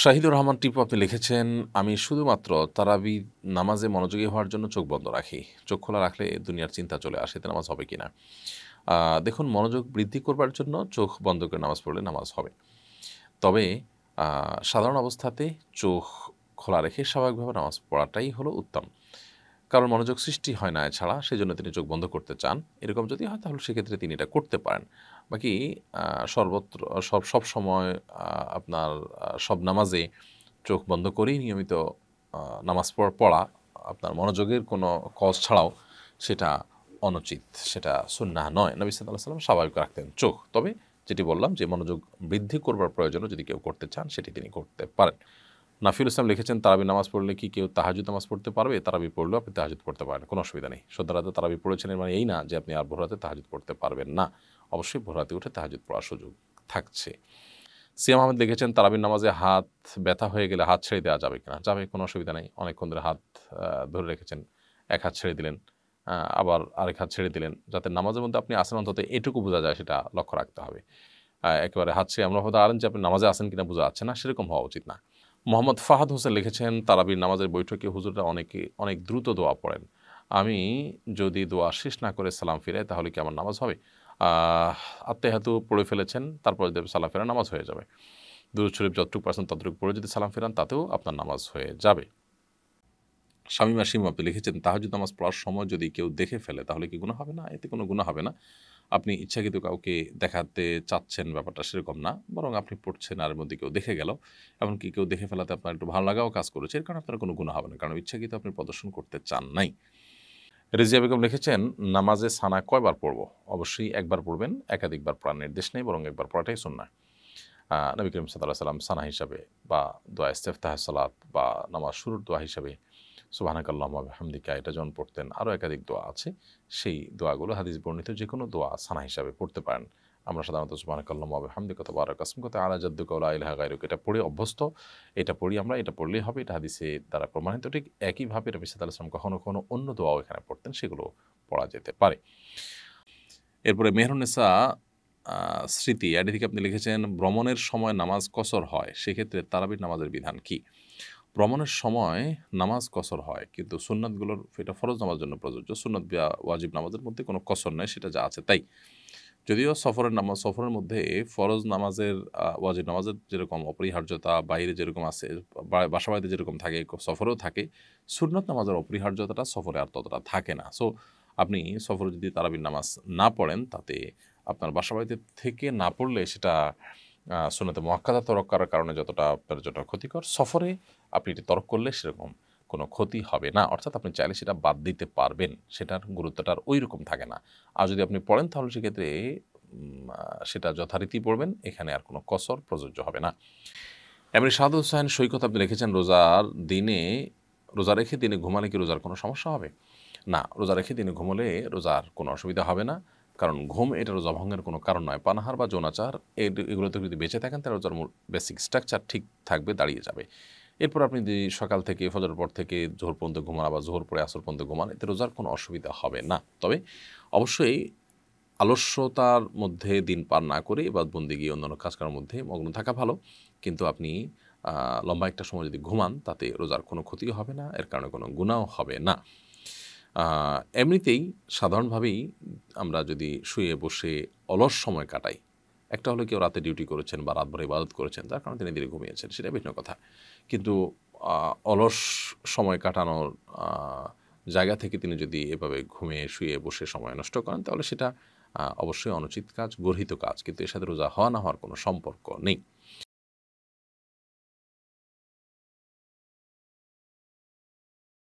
শাহিদুর রহমান টিপু আপনি লিখেছেন আমি শুধুমাত্র তারাবি নামাজে মনোযোগী হওয়ার জন্য চোখ বন্ধ রাখি চোখ খোলা রাখলে দুনিয়ার চিন্তা চলে আসে তে নামাজ হবে কি না দেখুন মনোযোগ বৃদ্ধি করবার জন্য চোখ বন্ধ করে নামাজ পড়লে নামাজ হবে তবে সাধারণ অবস্থাতে চোখ খোলা রেখে স্বাভাবিকভাবে নামাজ পড়াটাই হলো উত্তম কারণ মনোযোগ সৃষ্টি হয় না এছাড়া সেই জন্য তিনি চোখ বন্ধ করতে চান এরকম যদি হয় তাহলে সেক্ষেত্রে তিনি এটা করতে পারেন বাকি সর্বত্র সব সব সময় আপনার সব নামাজে চোখ বন্ধ করেই নিয়মিত নামাজ পড়া আপনার মনোযোগের কোনো কজ ছাড়াও সেটা অনুচিত সেটা সুন্না নয় নবী সাল্লাহ সাল্লাম স্বাভাবিক রাখতেন চোখ তবে যেটি বললাম যে মনোযোগ বৃদ্ধি করবার প্রয়োজনও যদি কেউ করতে চান সেটি তিনি করতে পারেন নাফিউল ইসলাম লিখেছেন তারাবি নামাজ পড়লে কি কেউ তাহাজুদ নামাজ পড়তে পারবে তারাবি পড়লেও আপনি তাহাজুদ পড়তে পারেন কোনো অসুবিধা নেই সদ্যরাতে তারাবি পড়েছেন মানে এই না যে আপনি আর ভোরাতে তাহাজুদ পড়তে পারবেন না অবশ্যই ভোরাতে উঠে তাহাজুদ পড়ার সুযোগ থাকছে সিয়াম আহমেদ লিখেছেন তারাবির নামাজে হাত ব্যথা হয়ে গেলে হাত ছেড়ে দেওয়া যাবে কিনা যাবে কোনো অসুবিধা নেই অনেকক্ষণ ধরে হাত ধরে রেখেছেন এক হাত ছেড়ে দিলেন আবার আরেক হাত ছেড়ে দিলেন যাতে নামাজের মধ্যে আপনি আসেন অন্তত এটুকু বোঝা যায় সেটা লক্ষ্য রাখতে হবে একেবারে হাত ছেড়ে আমরা হয়তো আরেন যে আপনি নামাজে আসেন কিনা বোঝা যাচ্ছে না সেরকম হওয়া উচিত না মোহাম্মদ ফাহাদ হোসেন লিখেছেন তারাবির নামাজের বৈঠকে হুজুররা অনেকে অনেক দ্রুত দোয়া পড়েন আমি যদি দোয়া শেষ না করে সালাম ফিরাই তাহলে কি আমার নামাজ হবে আত্মেহাতু পড়ে ফেলেছেন তারপর যদি সালাম ফেরা নামাজ হয়ে যাবে দুরুদ শরীফ যতটুকু পারছেন ততটুকু পড়ে যদি সালাম ফেরান তাতেও আপনার নামাজ হয়ে যাবে স্বামী মাসিম আপনি লিখেছেন তাহাজুদ নামাজ পড়ার সময় যদি কেউ দেখে ফেলে তাহলে কি গুণা হবে না এতে কোনো গুণা হবে না আপনি ইচ্ছাকৃত কাউকে দেখাতে চাচ্ছেন ব্যাপারটা সেরকম না বরং আপনি পড়ছেন আর মধ্যে কেউ দেখে গেল এমনকি কেউ দেখে ফেলাতে আপনার একটু ভালো লাগাও কাজ করেছে এর কারণে আপনার কোনো গুণা হবে না কারণ ইচ্ছাকৃত আপনি প্রদর্শন করতে চান নাই রেজিয়া বেগম লিখেছেন নামাজে সানা কয়বার পড়ব অবশ্যই একবার পড়বেন একাধিকবার পড়ার নির্দেশ নেই বরং একবার পড়াটাই সুন্না নবী করিম সাদাল্লাহ সাল্লাম সানা হিসাবে বা দোয়া ইস্তেফতাহ সালাত বা নামাজ শুরুর দোয়া হিসাবে আল্লাহ হামদিকা এটা যখন পড়তেন আরও একাধিক দোয়া আছে সেই দোয়াগুলো হাদিস বর্ণিত যে কোনো দোয়া সানা হিসাবে পড়তে পারেন আমরা সাধারণত আল্লাহ হামদি কথা বারক কাসম কথা আলা জাদ্দুকাউলা ইলাহা গায়রুক এটা পড়ে অভ্যস্ত এটা পড়ি আমরা এটা পড়লেই হবে এটা হাদিসে তারা প্রমাণিত ঠিক একইভাবে এটা বিসাদ আলাম কখনও কখনো অন্য দোয়াও এখানে পড়তেন সেগুলো পড়া যেতে পারে এরপরে মেহরুনেসা স্মৃতি এটি থেকে আপনি লিখেছেন ভ্রমণের সময় নামাজ কসর হয় সেক্ষেত্রে তারাবির নামাজের বিধান কী ভ্রমণের সময় নামাজ কসর হয় কিন্তু সুন্নাতগুলোর এটা ফরজ নামাজ জন্য প্রযোজ্য সুন্নাত বিয়া ওয়াজিব নামাজের মধ্যে কোনো কসর নেই সেটা যা আছে তাই যদিও সফরের নামাজ সফরের মধ্যে ফরজ নামাজের ওয়াজিব নামাজের যেরকম অপরিহার্যতা বাইরে যেরকম আছে বাসা বাড়িতে যেরকম থাকে সফরেও থাকে সুন্নত নামাজের অপরিহার্যতাটা সফরে আর ততটা থাকে না সো আপনি সফরে যদি তারাবির নামাজ না পড়েন তাতে আপনার বাসা বাড়িতে থেকে না পড়লে সেটা সুনাতে মহাক্কাদা তরক করার কারণে যতটা আপনার যতটা ক্ষতিকর সফরে আপনি এটি তরক করলে সেরকম কোনো ক্ষতি হবে না অর্থাৎ আপনি চাইলে সেটা বাদ দিতে পারবেন সেটার গুরুত্বটা ওই রকম থাকে না আর যদি আপনি পড়েন তাহলে সেক্ষেত্রে সেটা যথারীতি পড়বেন এখানে আর কোনো কসর প্রযোজ্য হবে না এমনি সাদু হোসেন সৈকত আপনি লিখেছেন রোজার দিনে রোজা রেখে দিনে ঘুমালে কি রোজার কোনো সমস্যা হবে না রোজা রেখে দিনে ঘুমলে রোজার কোনো অসুবিধা হবে না কারণ ঘুম এটা রোজা ভঙ্গের কোনো কারণ নয় পানাহার বা যৌনাচার এগুলোতে যদি বেঁচে থাকেন তাহলে রোজার মূল বেসিক স্ট্রাকচার ঠিক থাকবে দাঁড়িয়ে যাবে এরপর আপনি যদি সকাল থেকে ফজর পর থেকে জোহর পর্যন্ত ঘুমান বা জোহর পরে আসর পর্যন্ত ঘুমান এতে রোজার কোনো অসুবিধা হবে না তবে অবশ্যই আলস্যতার মধ্যে দিন পার না করে বন্দি গিয়ে অন্যান্য কাজ করার মধ্যে মগ্ন থাকা ভালো কিন্তু আপনি লম্বা একটা সময় যদি ঘুমান তাতে রোজার কোনো ক্ষতি হবে না এর কারণে কোনো গুণাও হবে না এমনিতেই সাধারণভাবেই আমরা যদি শুয়ে বসে অলস সময় কাটাই একটা হলো কেউ রাতে ডিউটি করেছেন বা রাতভরে ইবাদত করেছেন তার কারণে তিনি ধীরে ঘুমিয়েছেন সেটা ভিন্ন কথা কিন্তু অলস সময় কাটানোর জায়গা থেকে তিনি যদি এভাবে ঘুমিয়ে শুয়ে বসে সময় নষ্ট করেন তাহলে সেটা অবশ্যই অনুচিত কাজ গর্হিত কাজ কিন্তু এর সাথে রোজা হওয়া না হওয়ার কোনো সম্পর্ক নেই